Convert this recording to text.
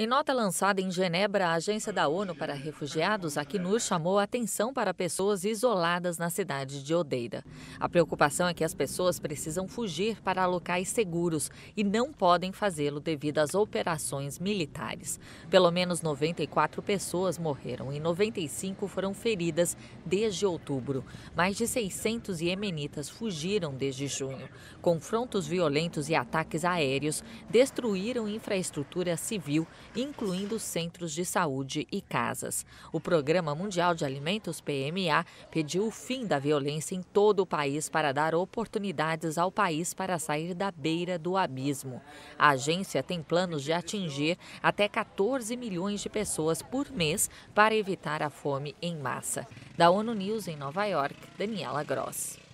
Em nota lançada em Genebra, a Agência da ONU para Refugiados, a Acnur, chamou a atenção para pessoas isoladas na cidade de Odeida. A preocupação é que as pessoas precisam fugir para locais seguros e não podem fazê-lo devido às operações militares. Pelo menos 94 pessoas morreram e 95 foram feridas desde outubro. Mais de 600 iemenitas fugiram desde junho. Confrontos violentos e ataques aéreos destruíram infraestrutura civil incluindo centros de saúde e casas. O Programa Mundial de Alimentos, PMA, pediu o fim da violência em todo o país para dar oportunidades ao país para sair da beira do abismo. A agência tem planos de atingir até 14 milhões de pessoas por mês para evitar a fome em massa. Da ONU News em Nova York, Daniela Gross.